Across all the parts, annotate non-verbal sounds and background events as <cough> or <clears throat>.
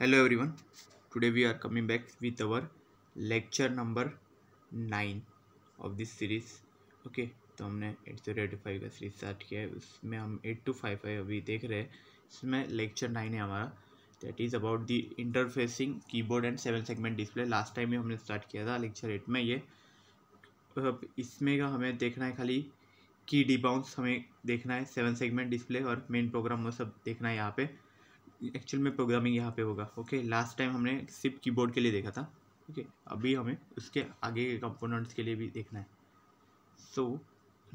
Hello everyone today we are coming back with our lecture number nine of this series okay तो हमने eight zero eight five का series start किया है उसमें हम eight two five five अभी देख रहे हैं इसमें लेक्चर नाइन है हमारा that is about the interfacing keyboard and seven segment display last time ही हमने स्टार्ट किया था लेक्चर एट में ये अब इसमें का हमें देखना है खाली की डिबाउंस हमें देखना है सेवन सेगमेंट डिस्प्ले और मेन प्रोग्राम वो सब देखना है यहाँ पे एक्चुअल में प्रोग्रामिंग यहाँ पे होगा ओके लास्ट टाइम हमने सिर्फ कीबोर्ड के लिए देखा था ओके अभी हमें उसके आगे के कंपोनेंट्स के लिए भी देखना है so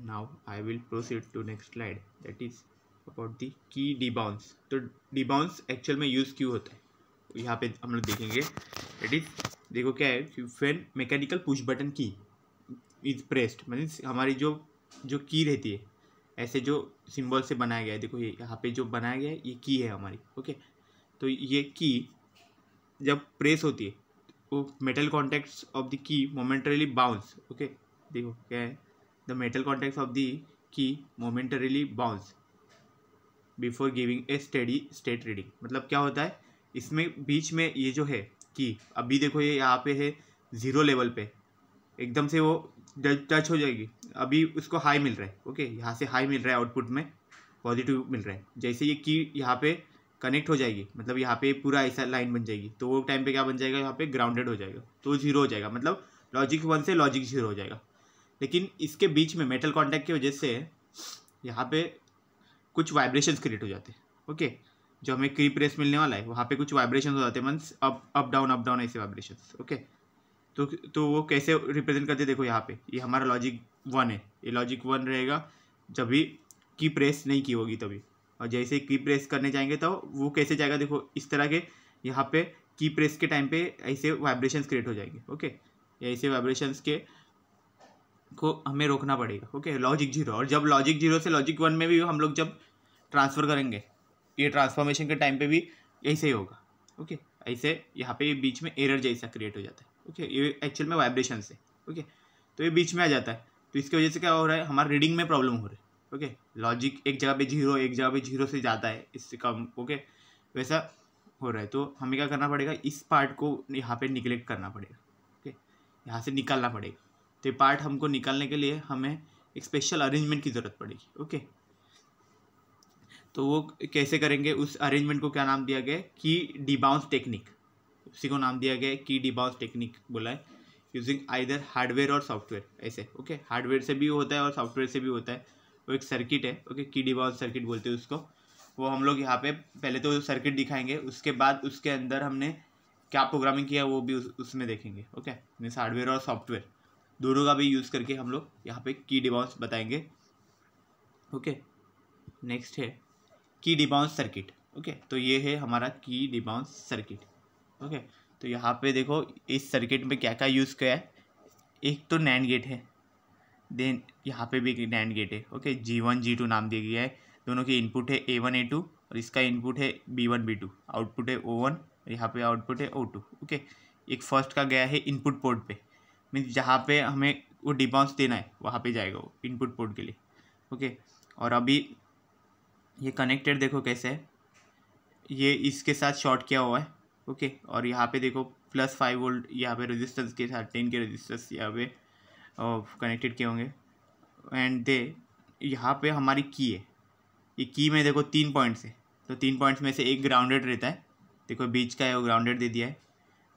now I will proceed to next slide that is about the key debounce तो डिबाउंस एक्चुअल में यूज़ क्यों होता है यहाँ पे हम लोग देखेंगे दैट इज़ देखो क्या है कि mechanical push button key is pressed means हमारी जो जो की रहती है ऐसे जो सिंबल से बनाया गया है देखो ये यहाँ पे जो बनाया गया है ये की है हमारी ओके तो ये की जब प्रेस होती है वो metal contacts of the key momentarily bounce okay देखो क्या है the metal contacts of the key momentarily bounce before giving a steady state reading मतलब क्या होता है इसमें बीच में ये जो है की अभी देखो ये यहाँ पे है ज़ीरो लेवल पे एकदम से वो टच हो जाएगी अभी उसको हाई मिल रहा है ओके यहाँ से हाई मिल रहा है आउटपुट में पॉजिटिव मिल रहा है जैसे ये की यहाँ पे कनेक्ट हो जाएगी मतलब यहाँ पे पूरा ऐसा लाइन बन जाएगी तो वो टाइम पे क्या बन जाएगा यहाँ पे ग्राउंडेड हो जाएगा तो जीरो हो जाएगा मतलब लॉजिक वन से लॉजिक जीरो हो जाएगा लेकिन इसके बीच में मेटल कॉन्टैक्ट की वजह से यहाँ पे कुछ वाइब्रेशन क्रिएट हो जाते हैं ओके जो हमें क्री प्रेस मिलने वाला है वहाँ पे कुछ वाइब्रेशन हो जाते हैं means up up down up down ऐसे वाइब्रेशन ओके तो तो वो कैसे रिप्रेजेंट करते देखो यहाँ पे ये हमारा लॉजिक वन है ये लॉजिक वन रहेगा जब भी की प्रेस नहीं की होगी तभी और जैसे की प्रेस करने जाएंगे तो वो कैसे जाएगा देखो इस तरह के यहाँ पे की प्रेस के टाइम पे ऐसे वाइब्रेशंस क्रिएट हो जाएंगे ओके ऐसे वाइब्रेशंस के को हमें रोकना पड़ेगा ओके लॉजिक जीरो और जब लॉजिक जीरो से लॉजिक वन में भी हम लोग जब ट्रांसफ़र करेंगे ये ट्रांसफॉर्मेशन के टाइम पर भी ऐसे ही होगा ओके ऐसे यहाँ पर बीच में एरर जैसा क्रिएट हो जाता है ओके ये एक्चुअल में वाइब्रेशन से ओके तो ये बीच में आ जाता है तो इसकी वजह से क्या हो रहा है हमारा रीडिंग में प्रॉब्लम हो रही है ओके लॉजिक एक जगह पे जीरो एक जगह पे जीरो से ज़्यादा है इससे कम ओके वैसा हो रहा है तो हमें क्या करना पड़ेगा इस पार्ट को यहाँ पे निगलेक्ट करना पड़ेगा ओके यहाँ से निकालना पड़ेगा तो ये पार्ट हमको निकालने के लिए हमें एक स्पेशल अरेंजमेंट की ज़रूरत पड़ेगी ओके तो वो कैसे करेंगे उस अरेंजमेंट को क्या नाम दिया गया कि डिबाउंस टेक्निक उसी को नाम दिया गया है की डिबाउस टेक्निक बोला है यूजिंग आइदर हार्डवेयर और सॉफ्टवेयर ऐसे ओके हार्डवेयर से भी होता है और सॉफ्टवेयर से भी होता है वो एक सर्किट है ओके की डिबाउंस सर्किट बोलते हैं उसको वो हम लोग यहाँ पे पहले तो सर्किट दिखाएंगे उसके बाद उसके अंदर हमने क्या प्रोग्रामिंग किया वो भी उस, उसमें देखेंगे ओके मीन्स हार्डवेयर और सॉफ्टवेयर दोनों का भी यूज़ करके हम लोग यहाँ पे की डिबाउंस बताएंगे ओके नेक्स्ट है की डिबाउंस सर्किट ओके तो ये है हमारा की डिबाउंस सर्किट ओके तो यहाँ पे देखो इस सर्किट में क्या क्या यूज़ किया है एक तो नैंड गेट है देन यहाँ पे भी एक नैंड गेट है okay G one G two नाम दिया गया है दोनों के इनपुट है ए वन ए टू और इसका इनपुट है B one B two output है ओ वन और यहाँ पे आउटपुट है ओ टू ओके एक फर्स्ट का गया है इनपुट पोर्ट पे मीन्स जहाँ पे हमें वो डिबाउंस देना है वहाँ पे जाएगा वो इनपुट पोर्ट के लिए ओके और अभी ये कनेक्टेड देखो कैसे है ये इसके साथ शॉर्ट किया हुआ है ओके और यहाँ पे देखो प्लस फाइव वोल्ट यहाँ पे रजिस्टर्स के साथ टेन के रजिस्टर्स यहाँ पे कनेक्टेड किए होंगे एंड दे यहाँ पे हमारी की है ये की में देखो तीन पॉइंट्स है तो तीन पॉइंट्स में से एक ग्राउंडेड रहता है देखो बीच का है वो ग्राउंडेड दे दिया है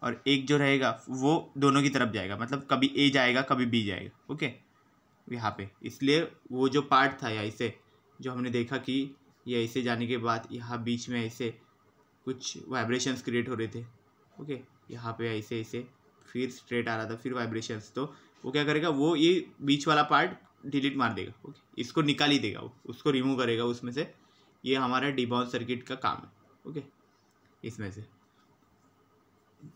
और एक जो रहेगा वो दोनों की तरफ जाएगा मतलब कभी ए जाएगा कभी बी जाएगा ओके यहाँ पे इसलिए वो जो पार्ट था या इसे जो हमने देखा कि ये ऐसे जाने के बाद यहाँ बीच में ऐसे कुछ वाइब्रेशंस क्रिएट हो रहे थे ओके यहाँ पे ऐसे ऐसे फिर स्ट्रेट आ रहा था फिर वाइब्रेशंस तो वो क्या करेगा वो ये बीच वाला पार्ट डिलीट मार देगा ओके इसको निकाल ही देगा वो उसको रिमूव करेगा उसमें से ये हमारा डिबाउंस सर्किट का काम है ओके इसमें से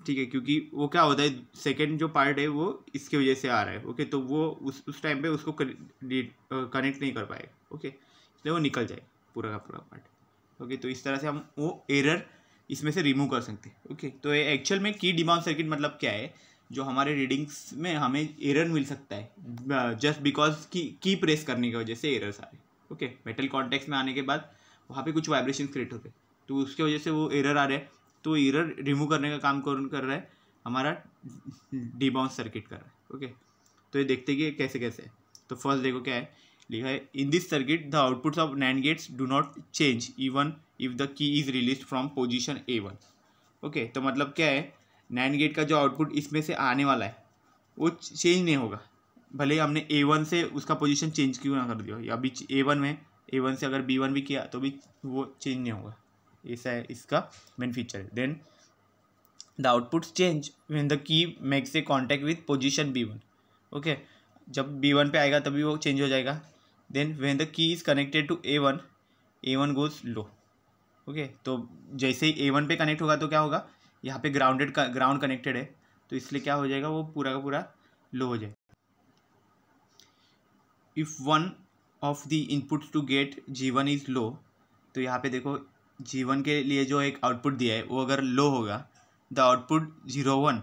ठीक है क्योंकि वो क्या होता है सेकेंड जो पार्ट है वो इसकी वजह से आ रहा है ओके तो वो उस उस टाइम पे उसको कनेक्ट नहीं कर पाएगा ओके इसलिए वो निकल जाएगा पूरा का पूरा पार्ट ओके तो इस तरह से हम वो एरर इसमें से रिमूव कर सकते हैं ओके तो ये एक्चुअल में की डिमांड सर्किट मतलब क्या है जो हमारे रीडिंग्स में हमें एरर मिल सकता है जस्ट बिकॉज की की प्रेस करने की वजह से एरर सारे ओके मेटल कॉन्टेक्स में आने के बाद वहाँ पे कुछ वाइब्रेशन क्रिएट होते तो उसकी वजह से वो एरर आ रहे हैं तो एरर रिमूव करने का काम कर कर रहा है हमारा डिबाउंस सर्किट कर रहा है ओके तो ये देखते कि कैसे कैसे है तो फर्स्ट देखो क्या है लिखा है in this circuit the outputs of NAND gates do not change even if the key is release from position A one okay तो मतलब क्या है नैंड गेट का जो आउटपुट इसमें से आने वाला है वो चेंज नहीं होगा भले हमने ए वन से उसका पोजिशन चेंज क्यों ना कर दिया अभी ए वन में ए वन से अगर बी वन भी किया तो भी वो चेंज नहीं होगा ऐसा है इसका मेन फीचर है then the outputs change when the key makes a contact with position B one okay जब बी वन पे आएगा तभी वो चेंज हो जाएगा then when the key is connected to A one A one goes low okay तो जैसे ही ए one पे कनेक्ट होगा तो क्या होगा यहाँ पे ग्राउंडेड ग्राउंड कनेक्टेड है तो इसलिए क्या हो जाएगा वो पूरा का पूरा लो हो जाएगा if one of the input to gate G one is low तो यहाँ पे देखो जी वन के लिए जो एक आउटपुट दिया है वो अगर लो होगा the output zero one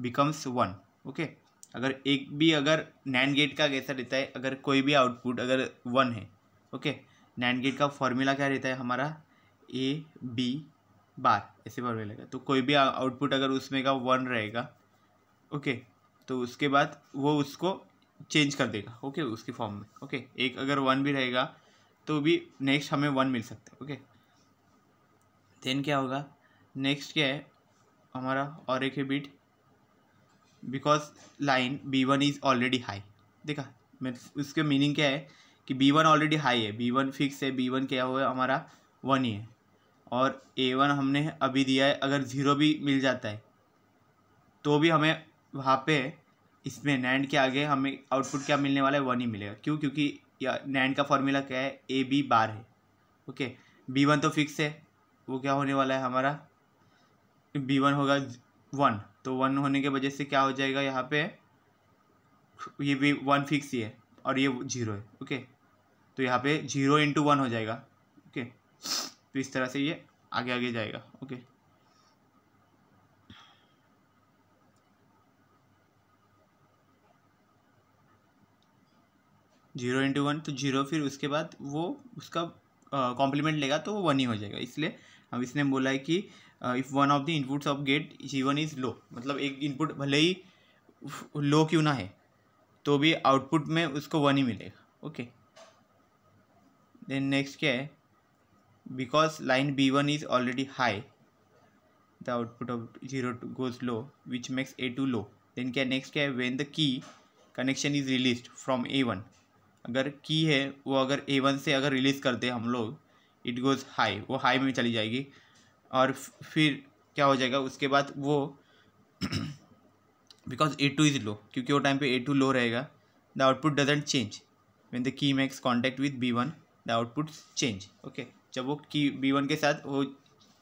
becomes one okay अगर एक भी अगर नैन गेट का कैसा रहता है अगर कोई भी आउटपुट अगर वन है ओके नैन गेट का फॉर्मूला क्या रहता है हमारा ए बी बार ऐसे फॉर्मूला का तो कोई भी आउटपुट अगर उसमें का वन रहेगा ओके तो उसके बाद वो उसको चेंज कर देगा ओके उसके फॉर्म में ओके एक अगर वन भी रहेगा तो भी नेक्स्ट हमें वन मिल सकता है ओके देन क्या होगा नेक्स्ट क्या है हमारा और एक है beat because line B one is already high देखा मैं उसके मीनिंग क्या है कि बी वन ऑलरेडी हाई है बी वन फिक्स है बी वन क्या हुआ हमारा वन ही है और ए वन हमने अभी दिया है अगर ज़ीरो भी मिल जाता है तो भी हमें वहाँ पे इसमें नैंड के आगे हमें आउटपुट क्या मिलने वाला है वन ही मिलेगा क्यों क्योंकि नैंड का फॉर्मूला क्या है ए बी बार है ओके बी वन तो फिक्स है वो क्या होने वाला है हमारा बी वन होगा वन तो वन होने के वजह से क्या हो जाएगा यहाँ पे ये भी वन फिक्स ही है और ये जीरो है ओके तो यहाँ पे जीरो इंटू वन हो जाएगा ओके तो इस तरह से ये आगे आगे जाएगा ओके जीरो इंटू वन तो जीरो फिर उसके बाद वो उसका कॉम्प्लीमेंट लेगा तो वो वन ही हो जाएगा इसलिए अब इसने बोला है कि if one of the inputs of gate G one is low मतलब एक इनपुट भले ही लो क्यों ना है तो भी आउटपुट में उसको वन ही मिलेगा ओके देन नेक्स्ट क्या है because line B one is already high the output of zero goes low which makes A two low then क्या नेक्स्ट क्या है when the key connection is release from A one अगर की है वो अगर ए वन से अगर रिलीज़ करते हैं हम लोग इट गोज़ हाई वो हाई में चली जाएगी और फिर क्या हो जाएगा उसके बाद वो because A two is low क्योंकि वो टाइम पे ए टू लो रहेगा the output doesn't change when the key makes contact with B one the output change okay जब वो की बी वन के साथ वो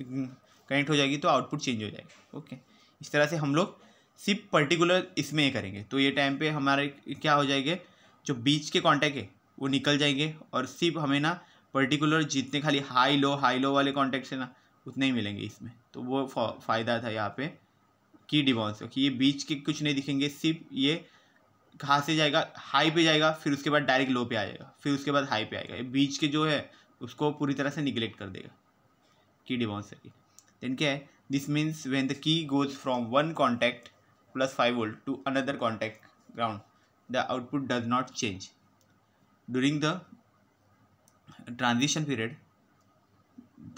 कनेक्ट हो जाएगी तो आउटपुट चेंज हो जाएगा ओके okay. इस तरह से हम लोग सिर्फ पर्टिकुलर इसमें ही करेंगे तो ये टाइम पे हमारे क्या हो जाएंगे जो बीच के कॉन्टैक्ट है वो निकल जाएंगे और सिर्फ हमें ना पर्टिकुलर जितने खाली हाई लो हाई लो वाले कॉन्टेक्ट हैं ना उतने ही मिलेंगे इसमें तो वो फ़ायदा था यहाँ पे की डिबॉन्स का कि ये बीच के कुछ नहीं दिखेंगे सिर्फ ये कहाँ से जाएगा हाई पे जाएगा फिर उसके बाद डायरेक्ट लो पे आ जाएगा फिर उसके बाद हाई पे आएगा ये बीच के जो है उसको पूरी तरह से निगलेक्ट कर देगा की डिबॉन्स की देन क्या है this means when the key goes from one contact plus five volt to another contact ground the output does not change during the transition period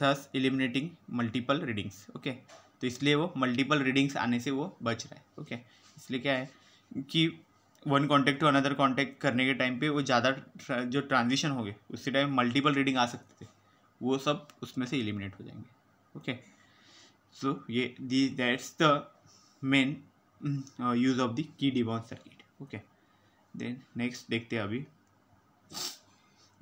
thus eliminating multiple readings okay तो इसलिए वो multiple readings आने से वो बच रहा है okay okay? इसलिए क्या है कि one contact to another contact करने के टाइम पे वो ज़्यादा जो ट्रांजिशन हो गए उसी टाइम मल्टीपल रीडिंग आ सकते थे वो सब उसमें से एलिमिनेट हो जाएंगे ओके सो ये the that's the main use of the key debounce circuit okay then next देखते हैं अभी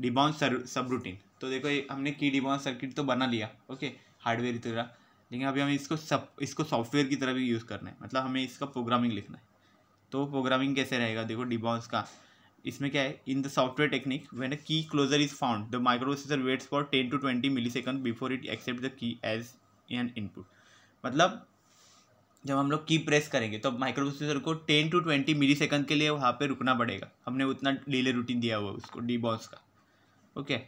डिबॉन्स सब रूटीन तो देखो ये हमने की डिबॉन्स सर्किट तो बना लिया ओके हार्डवेयर की तरह लेकिन अभी हमें इसको सब इसको सॉफ्टवेयर की तरह भी यूज़ करना है मतलब हमें इसका प्रोग्रामिंग लिखना है तो प्रोग्रामिंग कैसे रहेगा देखो डिबॉन्स का इसमें क्या है in the software technique when uh key closure is found the microprocessor waits for ten to twenty millisecond before it accept the key as an input मतलब जब हम लोग की प्रेस करेंगे तो माइक्रोप्रोसेसर को ten to twenty millisecond के लिए वहाँ पे रुकना पड़ेगा हमने उतना डेले रूटीन दिया हुआ उसको डी बॉस का ओके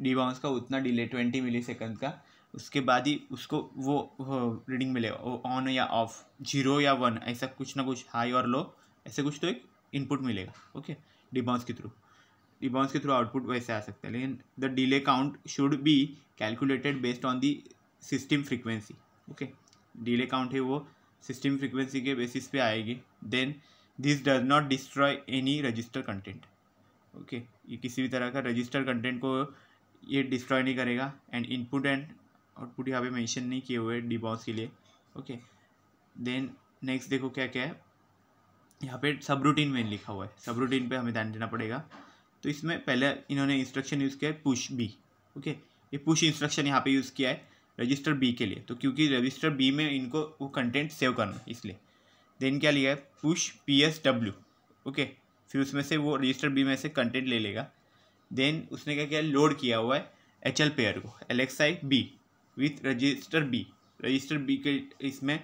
डिबाउंस का उतना डिले ट्वेंटी मिली सेकेंड का उसके बाद ही उसको वो, रीडिंग मिलेगा ऑन या ऑफ जीरो या वन ऐसा कुछ ना कुछ हाई और लो ऐसे कुछ तो एक इनपुट मिलेगा ओके डिबाउंस के थ्रू डिबाउंस के थ्रू आउटपुट वैसे आ सकता है लेकिन the delay count should be calculated based on the system frequency okay delay count है वो सिस्टम फ्रिक्वेंसी के बेसिस पे आएगी then this does not destroy any register content okay ये किसी भी तरह का रजिस्टर कंटेंट को ये डिस्ट्रॉय नहीं करेगा एंड इनपुट एंड आउटपुट यहाँ पे मेंशन नहीं किए हुए डिबॉस के लिए ओके देन नेक्स्ट देखो क्या क्या है यहाँ पे सब रूटीन में लिखा हुआ है सब रूटीन पर हमें ध्यान देना पड़ेगा तो इसमें पहले इन्होंने इंस्ट्रक्शन यूज़ किया है पुश बी ओके ये पुश इंस्ट्रक्शन यहाँ पे यूज़ किया है रजिस्टर बी के लिए तो क्योंकि रजिस्टर बी में इनको वो कंटेंट सेव करना इसलिए देन क्या लिया है push P S W okay फिर उसमें से वो रजिस्टर बी में से कंटेंट ले लेगा देन उसने क्या किया लोड किया हुआ है एच एल पेयर को LX I B with register B register B के इसमें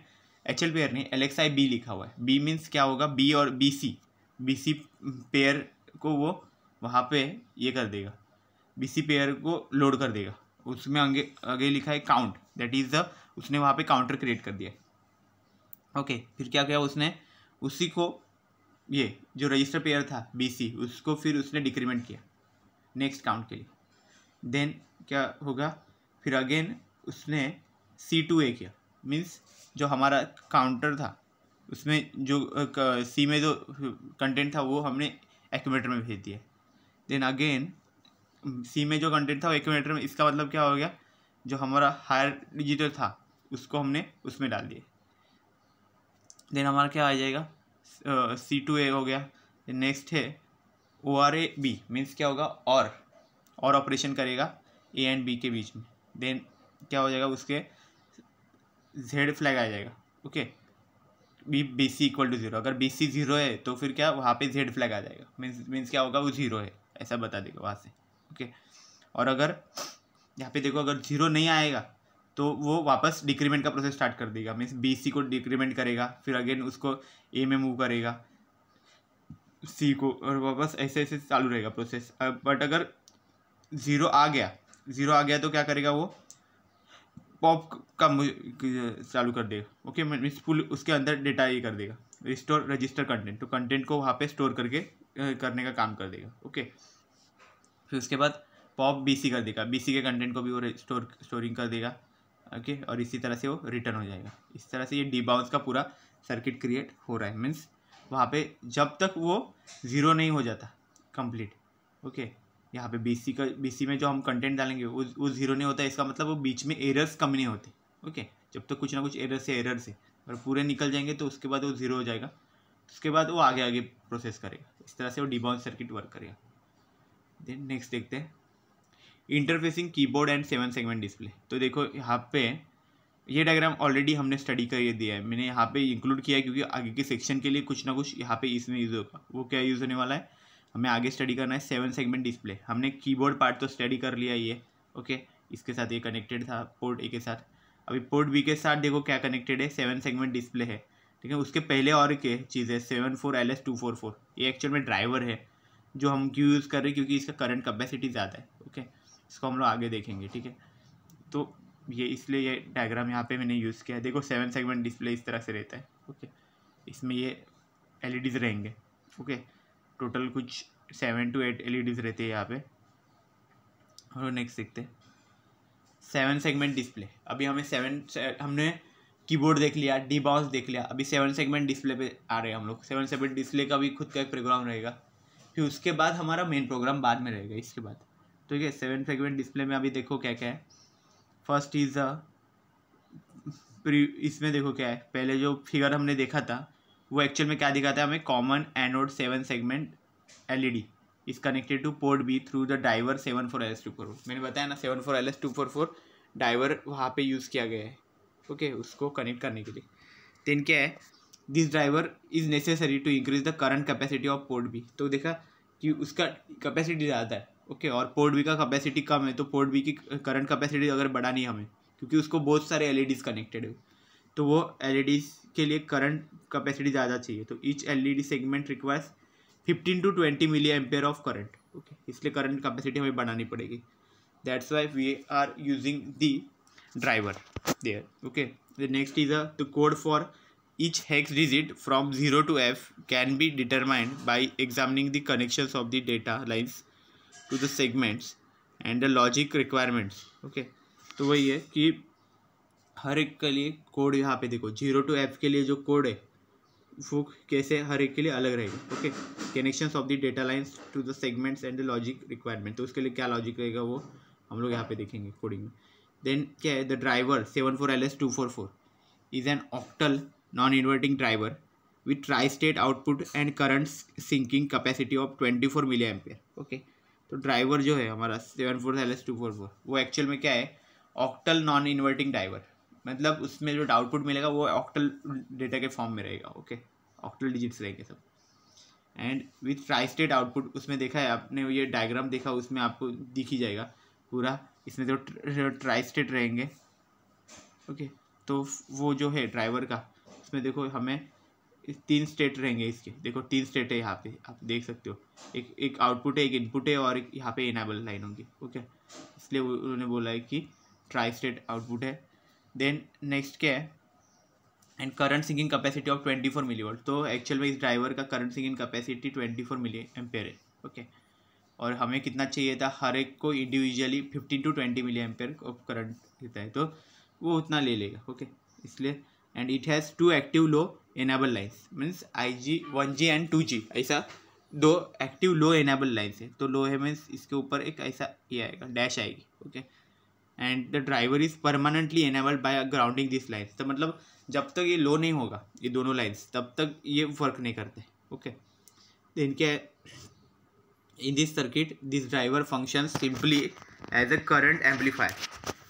एच एल पेयर नहीं एलेक्स आई बी लिखा हुआ है बी मीन्स क्या होगा बी और B C B C pair को वो वहाँ पे ये कर देगा बी सी पेयर को लोड कर देगा उसमें आगे आगे लिखा है काउंट दैट इज़ द उसने वहाँ पे काउंटर क्रिएट कर दिया ओके okay, फिर क्या किया उसने उसी को ये जो रजिस्टर पेयर था बी उसको फिर उसने डिक्रीमेंट किया नेक्स्ट काउंट के लिए देन क्या होगा फिर अगेन उसने सी टू ए किया मीन्स जो हमारा काउंटर था उसमें जो सी में जो कंटेंट था वो हमने एक्यूमेटर में भेज दिया देन अगेन सी में जो कंटेंट था वो एक्यूमेटर में इसका मतलब क्या हो गया जो हमारा हायर डिजिटल था उसको हमने उसमें डाल दिया देन हमारा क्या आ जाएगा सी टू ए हो गया नेक्स्ट है O R A B means क्या होगा और और ऑपरेशन करेगा ए एंड बी के बीच में देन क्या हो जाएगा उसके जेड फ्लैग आ जाएगा okay B B C equal to zero अगर बी सी जीरो है तो फिर क्या वहाँ पे जेड फ्लैग आ जाएगा मीन्स मीन्स क्या होगा वो जीरो है ऐसा बता देगा वहाँ से ओके और अगर यहाँ पे देखो अगर जीरो नहीं आएगा तो वो वापस डिक्रीमेंट का प्रोसेस स्टार्ट कर देगा मीन्स बी सी को डिक्रीमेंट करेगा फिर अगेन उसको ए में मूव करेगा सी को और वापस ऐसे ऐसे चालू रहेगा प्रोसेस बट अगर ज़ीरो आ गया ज़ीरो आ गया तो क्या करेगा वो पॉप का चालू कर देगा ओके मीन्स फुल उसके अंदर डेटा ये कर देगा रिस्टोर रजिस्टर कंटेंट तो कंटेंट को वहाँ पे स्टोर करके करने का काम कर देगा ओके फिर उसके बाद पॉप बीसी कर देगा बीसी के कंटेंट को भी वो स्टोर स्टोरिंग कर देगा ओके okay? और इसी तरह से वो रिटर्न हो जाएगा इस तरह से ये डी बाउंस का पूरा सर्किट क्रिएट हो रहा है मीन्स वहाँ पे जब तक वो ज़ीरो नहीं हो जाता कंप्लीट ओके okay? यहाँ पे बीसी का बीसी में जो हम कंटेंट डालेंगे वो वो ज़ीरो नहीं होता इसका मतलब वो बीच में एरर्स कम नहीं होते ओके okay? जब तक तो कुछ ना कुछ एरर्स है एरर्स है और पूरे निकल जाएंगे तो उसके बाद वो ज़ीरो हो जाएगा उसके बाद वो आगे आगे प्रोसेस करेगा इस तरह से वो डिबाउंस सर्किट वर्क करेगा देन नेक्स्ट देखते हैं interfacing keyboard and seven segment display तो देखो यहाँ पे ये डायग्राम ऑलरेडी हमने स्टडी कर दिया है मैंने यहाँ पे इंक्लूड किया है क्योंकि आगे के सेक्शन के लिए कुछ ना कुछ यहाँ पे इसमें यूज़ होगा वो क्या यूज़ होने वाला है हमें आगे स्टडी करना है सेवन सेगमेंट डिस्प्ले हमने कीबोर्ड पार्ट तो स्टडी कर लिया ये ओके इसके साथ ये कनेक्टेड था पोर्ट ए के साथ अभी पोर्ट बी के साथ देखो क्या कनेक्टेड है सेवन सेगमेंट डिस्प्ले है ठीक है उसके पहले और के चीज़ है seven four L S two four four ये एक्चुअल में ड्राइवर है जो हम क्यों यूज़ कर रहे हैं क्योंकि इसका करंट कैपेसिटी ज़्यादा है ओके इसको हम लोग आगे देखेंगे ठीक है तो ये इसलिए ये डायग्राम यहाँ पे मैंने यूज़ किया है देखो सेवन सेगमेंट डिस्प्ले इस तरह से रहता है ओके इसमें ये एल रहेंगे ओके टोटल कुछ सेवन टू एट एल रहती है यहाँ पे और नेक्स्ट देखते सेवन सेगमेंट डिस्प्ले अभी हमें सेवन हमने कीबोर्ड देख लिया डी बॉस देख लिया अभी सेवन सेगमेंट डिस्प्ले पे आ रहे हैं हम लोग सेवन सेगमेंट डिस्प्ले का भी खुद का एक प्रोग्राम रहेगा फिर उसके बाद हमारा मेन प्रोग्राम बाद में रहेगा इसके बाद ठीक है सेवन फ्रेगमेंट डिस्प्ले में अभी देखो क्या क्या है फर्स्ट इज़ अ प्री इसमें देखो क्या है पहले जो फिगर हमने देखा था वो एक्चुअल में क्या दिखाता है हमें common anode seven segment LED is connected to port B through the driver seven four L S two four मैंने बताया ना seven four L S two four four driver वहाँ पे यूज़ किया गया है ओके okay, उसको कनेक्ट करने के लिए देन क्या है this driver is necessary to increase the current capacity of port B तो देखा कि उसका कैपेसिटी ज़्यादा है ओके और पोर्ट बी का कैपेसिटी कम है तो पोर्ट बी की करंट कैपेसिटी अगर बढ़ानी है हमें क्योंकि उसको बहुत सारे एल कनेक्टेड है तो वो एल e के लिए करंट कैपेसिटी ज़्यादा चाहिए तो each L segment requires fifteen to twenty milliampere of current okay इसलिए करंट कैपेसिटी हमें बढ़ानी पड़ेगी that's why we are using the driver there okay the next is uh the code for each hex digit from zero to F can be determined by examining the connection of the data lines to the segments and the logic requirements okay तो वही है कि हर एक के लिए code यहाँ पे देखो जीरो टू एफ के लिए जो कोड है वो कैसे हर एक के लिए अलग रहेगा okay connections of the data lines to the segments and the logic requirement तो उसके लिए क्या लॉजिक रहेगा वो हम लोग यहाँ पे देखेंगे कोडिंग में देन क्या है the driver seven four L S two four four is an octal non inverting driver with tri state output and current sinking capacity of twenty four 24 milliampere okay तो ड्राइवर जो है हमारा seven four L S two four four वो actual में क्या है octal non inverting driver मतलब उसमें जो आउटपुट मिलेगा वो ऑक्टल डेटा के फॉर्म में रहेगा ओके ऑक्टल डिजिट्स रहेंगे सब and with tri state output उसमें देखा है आपने ये डायग्राम देखा उसमें आपको दिख ही जाएगा पूरा इसमें जो ट्राई स्टेट रहेंगे ओके तो वो जो है ड्राइवर का उसमें देखो हमें तीन स्टेट रहेंगे इसके देखो तीन स्टेट है यहाँ पे आप देख सकते हो एक एक आउटपुट है एक इनपुट है और एक यहाँ पे इनेबल लाइन होगी ओके इसलिए उन्होंने बोला है कि ट्राई स्टेट आउटपुट है देन नेक्स्ट क्या है and current sinking capacity of twenty four millivolt तो एक्चुअल में इस ड्राइवर का current sinking capacity twenty four milliampere है ओके और हमें कितना चाहिए था हर एक को individually fifteen to twenty milliampere of current देता है तो वो उतना ले लेगा ओके इसलिए and it has to active low enable lines means I G one G and two G ऐसा दो एक्टिव लो एनेबल लाइन्स है तो लो है मीन्स इसके ऊपर एक ऐसा ये आएगा डैश आएगी okay and the driver is permanently enabled by grounding this lines तो मतलब जब तक ये लो नहीं होगा ये दोनों लाइन्स तब तक ये वर्क नहीं करते ओके तो इनके in this circuit this driver function simply as a current amplifier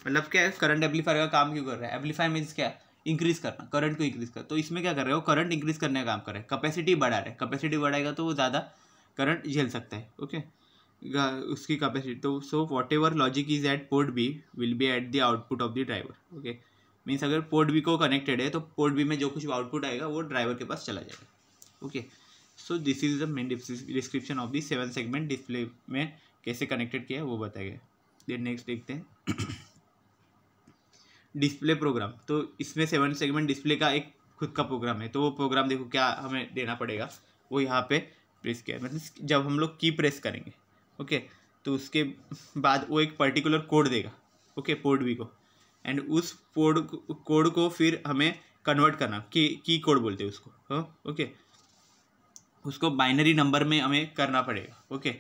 मतलब क्या है करंट एम्पलीफायर का काम क्यों कर रहा है एम्पलीफायर मीन्स क्या है इंक्रीज करना करंट को इंक्रीज कर तो इसमें क्या कर रहे हो करंट इंक्रीज करने का काम कर रहे हैं कैपेसिटी बढ़ा रहे कैपेसिटी बढ़ाएगा तो वो ज़्यादा करंट झेल सकता है ओके उसकी कैपेसिटी तो so whatever logic is at port B will be at the output of the driver okay means अगर पोर्ट बी को कनेक्टेड है तो पोर्ट बी में जो कुछ आउटपुट आएगा वो ड्राइवर के पास चला जाएगा okay so this is the main description of the seven segment display में कैसे कनेक्टेड किया है वो बताया गया देन नेक्स्ट देखते हैं डिस्प्ले प्रोग्राम तो इसमें सेवन सेगमेंट डिस्प्ले का एक खुद का प्रोग्राम है तो वो प्रोग्राम देखो क्या हमें देना पड़ेगा वो यहाँ पे प्रेस किया मतलब जब हम लोग की प्रेस करेंगे ओके तो उसके बाद वो एक पर्टिकुलर कोड देगा ओके पोर्ट वी को एंड उस पोर्ड कोड को फिर हमें कन्वर्ट करना की की कोड बोलते हैं उसको हो? हाँ, ओके उसको बाइनरी नंबर में हमें करना पड़ेगा ओके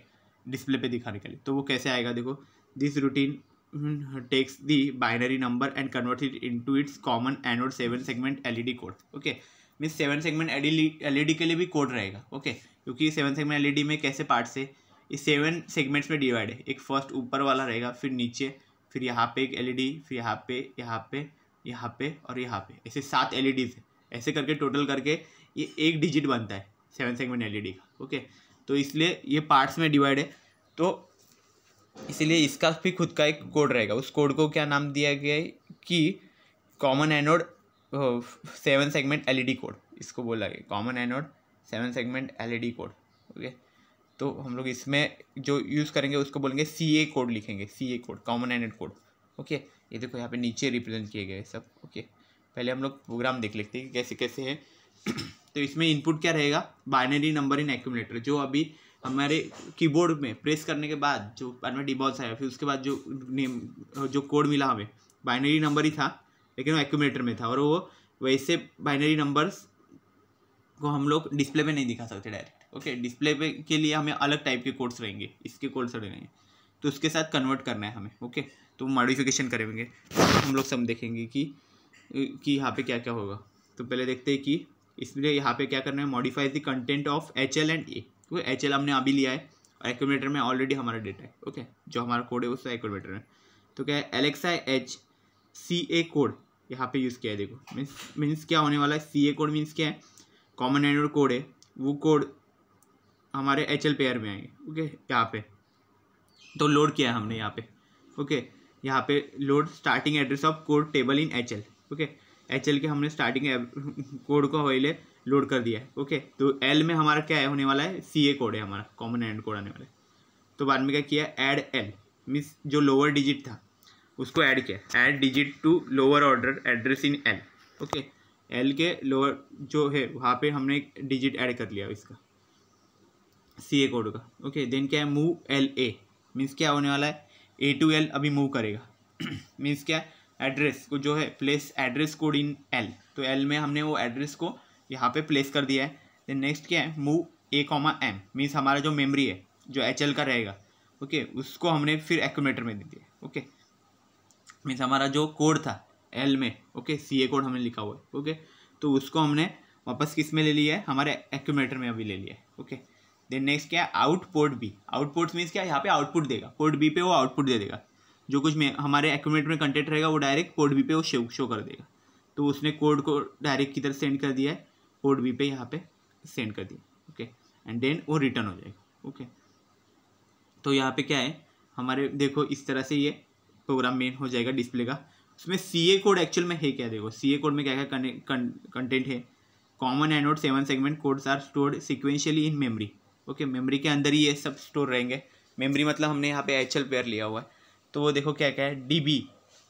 डिस्प्ले पे दिखाने के लिए तो वो कैसे आएगा देखो this routine Hmm, takes the binary number and converts it into its common anode seven segment e code. Code okay mean seven segment LED के लिए भी कोड रहेगा ओके okay? क्योंकि सेवन सेगमेंट LED में कैसे पार्ट्स है ये seven segments में डिवाइड है एक फर्स्ट ऊपर वाला रहेगा फिर नीचे फिर यहाँ पे एक LED, फिर यहाँ पे यहाँ पे यहाँ पे और यहाँ पे ऐसे सात LEDs है ऐसे करके टोटल करके ये एक डिजिट बनता है सेवन सेगमेंट LED का ओके तो इसलिए ये पार्ट्स में डिवाइड है तो इसलिए इसका भी खुद का एक कोड रहेगा उस कोड को क्या नाम दिया गया है कि common anode seven segment L code इसको बोला गया common anode seven segment L code okay तो हम लोग इसमें जो यूज़ करेंगे उसको बोलेंगे सी ए कोड लिखेंगे C A code common anode code okay ये देखो यहाँ पे नीचे रिप्रेजेंट किए गए सब ओके पहले हम लोग प्रोग्राम देख लेते हैं कि कैसे कैसे है <clears throat> तो इसमें इनपुट क्या रहेगा बाइनरी नंबर इन एक्यूमलेटर जो अभी हमारे कीबोर्ड में प्रेस करने के बाद जो में डिबॉल्स आया फिर उसके बाद जो नेम जो कोड मिला हमें बाइनरी नंबर ही था लेकिन वो एक्यूमेटर में था और वो वैसे बाइनरी नंबर्स को हम लोग डिस्प्ले में नहीं दिखा सकते डायरेक्ट ओके डिस्प्ले पे के लिए हमें अलग टाइप के कोड्स रहेंगे इसके कोड्स रहेंगे तो उसके साथ कन्वर्ट करना है हमें ओके तो मॉडिफिकेशन करेंगे हम लोग सब देखेंगे कि कि यहाँ पे क्या क्या होगा तो पहले देखते हैं कि इसलिए यहाँ पे क्या करना है modifies the content of H L and A क्योंकि एच एल हमने अभी लिया है और एक्यूमेटर में ऑलरेडी हमारा डेटा है ओके जो हमारा कोड है उसका एक्यूमेटर में तो क्या है एलेक्सा एच सी ए कोड यहाँ पे यूज़ किया है देखो मीन्स मीन्स क्या होने वाला है सी ए कोड मीन्स क्या है कॉमन एंड्रॉइड कोड है वो कोड हमारे एच एल पेयर में आएंगे ओके यहाँ पे तो लोड किया है हमने यहाँ पे ओके यहाँ पे load starting address of code table in H L okay H L के हमने स्टार्टिंग कोड को पहले लोड कर दिया है ओके तो एल में हमारा क्या है होने वाला है सी ए कोड है हमारा कॉमन एंड कोड आने वाला है तो बाद में क्या किया एड एल मीन्स जो लोअर डिजिट था उसको ऐड किया add digit to lower order address in L okay L के लोअर जो है वहाँ पे हमने एक डिजिट ऐड कर लिया इसका सी ए कोड का ओके देन क्या है मूव एल ए मीन्स क्या होने वाला है ए टू एल अभी मूव करेगा मीन्स <clears throat> क्या है एड्रेस को जो है place address code in L तो एल में हमने वो एड्रेस को यहाँ पे प्लेस कर दिया है देन नेक्स्ट क्या है move A comma M means हमारा जो मेमरी है जो एच एल का रहेगा ओके okay, उसको हमने फिर एक्यूमेटर में दे दिया ओके मीन्स हमारा जो कोड था एल में ओके सी ए कोड हमने लिखा हुआ है ओके तो उसको हमने वापस किस में ले लिया है हमारे एक्यूमेटर में अभी ले लिया है ओके देन नेक्स्ट क्या है आउटपुट बी आउटपुट मीन्स क्या यहाँ पे आउटपुट देगा पोर्ट बी पे वो आउटपुट दे देगा जो कुछ में हमारे एक्यूमेट में कंटेंट रहेगा वो डायरेक्ट कोड बी पे वो शो शो कर देगा तो उसने कोड को डायरेक्ट किधर सेंड कर दिया है कोड बी पे यहाँ पे सेंड कर दिया ओके एंड देन वो रिटर्न हो जाएगा ओके तो यहाँ पे क्या है हमारे देखो इस तरह से ये प्रोग्राम मेन हो जाएगा डिस्प्ले का उसमें सी ए कोड एक्चुअल में है क्या देखो सी ए कोड में क्या क्या कंटेंट है common anode seven segment codes are stored sequentially in memory okay memory के अंदर ही ये सब स्टोर रहेंगे मेमरी मतलब हमने यहाँ पे एच एल पेयर लिया हुआ है तो वो देखो क्या क्या है D B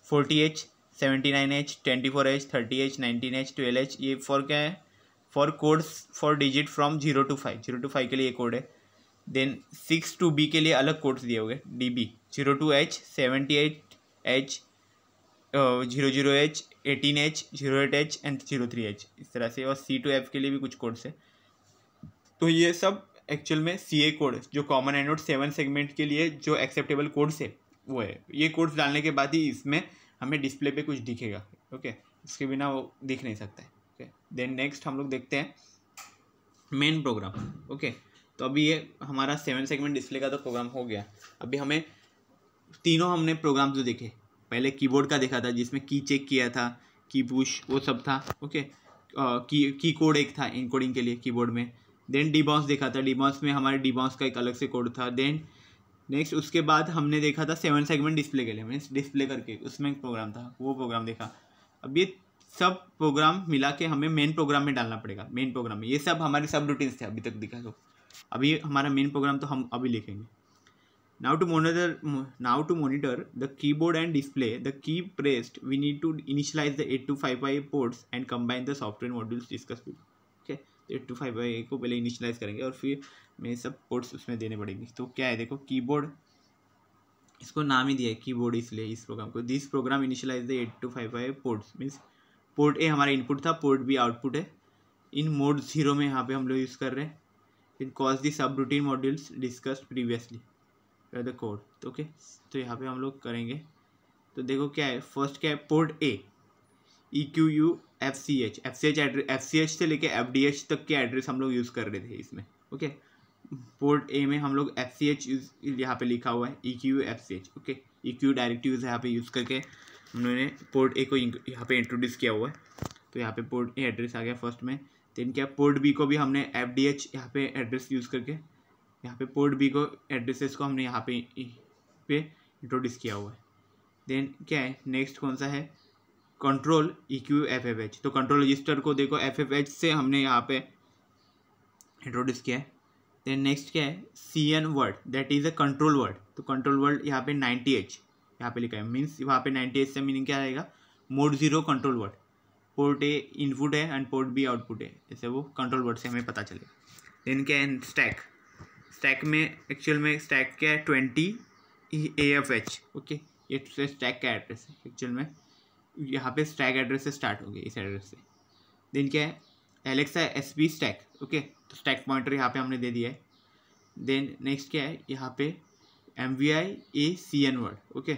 forty H seventy nine H twenty four H thirty H nineteen H twelve H ये फॉर क्या है for codes for digit from zero two five zero two five के लिए ये कोड है देन सिक्स टू बी के लिए अलग कोड्स दिए हुए D B zero two H seventy eight H zero zero H eighteen H zero eight H and zero three H इस तरह से और सी टू एफ के लिए भी कुछ कोड्स है तो ये सब एक्चुअल में सी ए कोड जो common anode seven segment के लिए जो एक्सेप्टेबल कोड्स है वो है ये कोड्स डालने के बाद ही इसमें हमें डिस्प्ले पे कुछ दिखेगा ओके इसके बिना वो दिख नहीं सकता है ओके देन नेक्स्ट हम लोग देखते हैं मेन प्रोग्राम ओके तो अभी ये हमारा सेवन सेगमेंट डिस्प्ले का तो प्रोग्राम हो गया अभी हमें तीनों हमने प्रोग्राम जो देखे पहले कीबोर्ड का देखा था जिसमें की चेक किया था की पुश वो सब था ओके की की कोड एक था इनकोडिंग के लिए कीबोर्ड में देन डीबॉन्स देखा था डीबॉन्स में हमारे डीबॉन्स का एक अलग से कोड था देन नेक्स्ट उसके बाद हमने देखा था सेवन सेगमेंट डिस्प्ले के लिए मीन्स डिस्प्ले करके उसमें एक प्रोग्राम था वो प्रोग्राम देखा अब ये सब प्रोग्राम मिला के हमें मेन प्रोग्राम में डालना पड़ेगा मेन प्रोग्राम में ये सब हमारे सब रूटीन्स थे अभी तक दिखा तो अभी हमारा मेन प्रोग्राम तो हम अभी लिखेंगे now to to monitor now to monitor now to monitor the keyboard and display the key pressed we need to initialize the 8255 ports and combine the ठीक है एट टू फाइव 8255 को पहले initialise करेंगे और फिर में सब पोर्ट्स उसमें देने पड़ेंगे तो क्या है देखो कीबोर्ड इसको नाम ही दिया है कीबोर्ड इसलिए इस प्रोग्राम को this program initialize the eight two five five ports means port A हमारा इनपुट था पोर्ट बी आउटपुट है इन मोड जीरो में यहाँ पे हम लोग यूज़ कर रहे हैं इन cause the subroutine modules discussed previously the code तो ओके तो यहाँ पे हम लोग करेंगे तो देखो क्या है फर्स्ट क्या है port A E Q U F C H F C H address F C H से लेके एफ डी एच तक के एड्रेस हम लोग यूज़ कर रहे थे इसमें ओके okay? पोर्ट ए में हम लोग एफ सी एच यूज़ यहाँ पर लिखा हुआ है E Q F C H okay E Q direct use यहाँ पर यूज़ करके उन्होंने पोर्ट ए को यहाँ पे इंट्रोड्यूस किया हुआ है तो यहाँ पे पोर्ट ए एड्रेस आ गया फर्स्ट में देन क्या पोर्ट बी को भी हमने एफ डी एच यहाँ पे एड्रेस यूज़ करके यहाँ पे पोर्ट बी को एड्रेसेस को हमने यहाँ पे पे इंट्रोड्यूस किया हुआ है देन क्या है नेक्स्ट कौन सा है control E Q F F H तो कंट्रोल रजिस्टर को देखो एफ एफ एच से हमने यहाँ पे इंट्रोड्यूस किया है देन नेक्स्ट क्या है C N word that is a control word तो कंट्रोल वर्ड यहाँ पे नाइन्टी एच यहाँ पे लिखा है मीन्स वहाँ पे नाइन्टी एच से मीनिंग क्या रहेगा mode zero control word port A input है एंड पोर्ट बी आउटपुट है जैसे वो कंट्रोल वर्ड से हमें पता चले देन क्या है स्टैक स्टैक में एक्चुअल में स्टैक क्या है twenty A F H okay ये स्टैक तो का एड्रेस है एक्चुअल में यहाँ पे स्टैक एड्रेस से स्टार्ट हो गया इस एड्रेस से देन क्या है LXI S B stack okay तो स्टैक पॉइंटर यहाँ पे हमने दे दिया है देन नेक्स्ट क्या है यहाँ पे M V I A C N word okay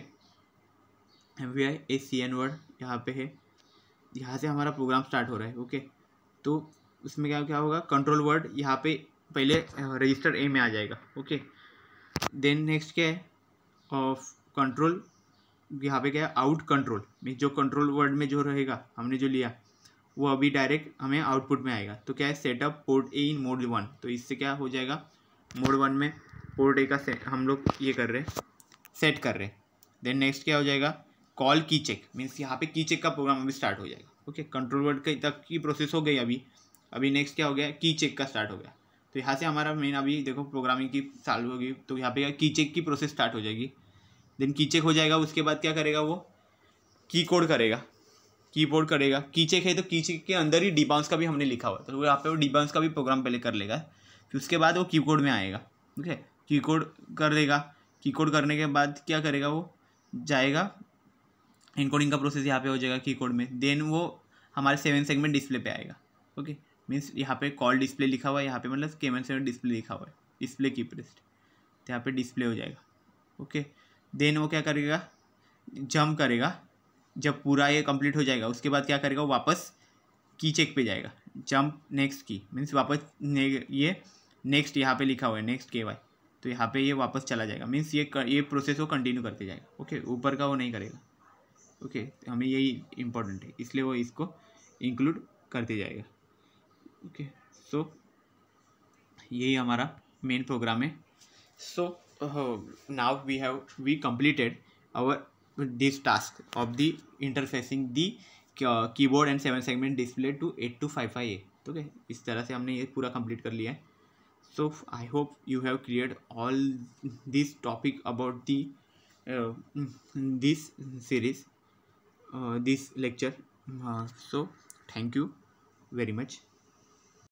M V I A C N word यहाँ पे है यहाँ से हमारा प्रोग्राम स्टार्ट हो रहा है ओके तो उसमें क्या क्या होगा कंट्रोल वर्ड यहाँ पे पहले रजिस्टर ए में आ जाएगा ओके देन नेक्स्ट क्या है ऑफ कंट्रोल यहाँ पे क्या है आउट कंट्रोल मीन जो कंट्रोल वर्ड में जो रहेगा हमने जो लिया वो अभी डायरेक्ट हमें आउटपुट में आएगा तो क्या है setup port A in mode one तो इससे क्या हो जाएगा मोड वन में पोर्ट ए का सेट हम लोग ये कर रहे हैं सेट कर रहे हैं देन नेक्स्ट क्या हो जाएगा कॉल की चेक मीन्स यहाँ पे की चेक का प्रोग्राम अभी स्टार्ट हो जाएगा ओके कंट्रोल वर्ड के तक की प्रोसेस हो गई अभी अभी नेक्स्ट क्या हो गया की चेक का स्टार्ट हो गया तो यहाँ से हमारा मेन अभी देखो प्रोग्रामिंग की साल होगी तो यहाँ पे की चेक की प्रोसेस स्टार्ट हो जाएगी देन की चेक हो जाएगा उसके बाद क्या करेगा वो की कोड करेगा कीबोर्ड करेगा कीचे है तो कीचे के अंदर ही डिबाउंस का भी हमने लिखा हुआ है तो यहाँ पे वो डिबाउंस का भी प्रोग्राम पहले कर लेगा फिर उसके बाद वो कीबोर्ड में आएगा ओके कीकोड कर देगा कीकोड करने के बाद क्या करेगा वो जाएगा इनकोडिंग का प्रोसेस यहाँ पे हो जाएगा कीकोड में देन वो हमारे सेवन सेगमेंट डिस्प्ले पे आएगा ओके मीन्स यहाँ पे कॉल डिस्प्ले लिखा हुआ है यहाँ पे मतलब केवन सेवन डिस्प्ले लिखा हुआ है डिस्प्ले की प्रेस्ट यहाँ पे डिस्प्ले हो जाएगा ओके देन वो क्या करेगा जंप करेगा जब पूरा ये कंप्लीट हो जाएगा उसके बाद क्या करेगा वापस की चेक पे जाएगा जंप नेक्स्ट की मीन्स वापस ने, ये नेक्स्ट यहाँ पे लिखा हुआ है नेक्स्ट के वाई तो यहाँ पे ये वापस चला जाएगा मीन्स ये ये प्रोसेस वो कंटिन्यू करते जाएगा ओके ऊपर का वो नहीं करेगा ओके तो हमें यही इम्पोर्टेंट है इसलिए वो इसको इंक्लूड करते जाएगा ओके सो यही हमारा मेन प्रोग्राम है so now we have we completed our this task of the interfacing the keyboard and seven segment display to eight two five five A इस तरह से हमने ये पूरा कंप्लीट कर लिया है so I hope you have create all this topic about the this series this lecture so thank you very much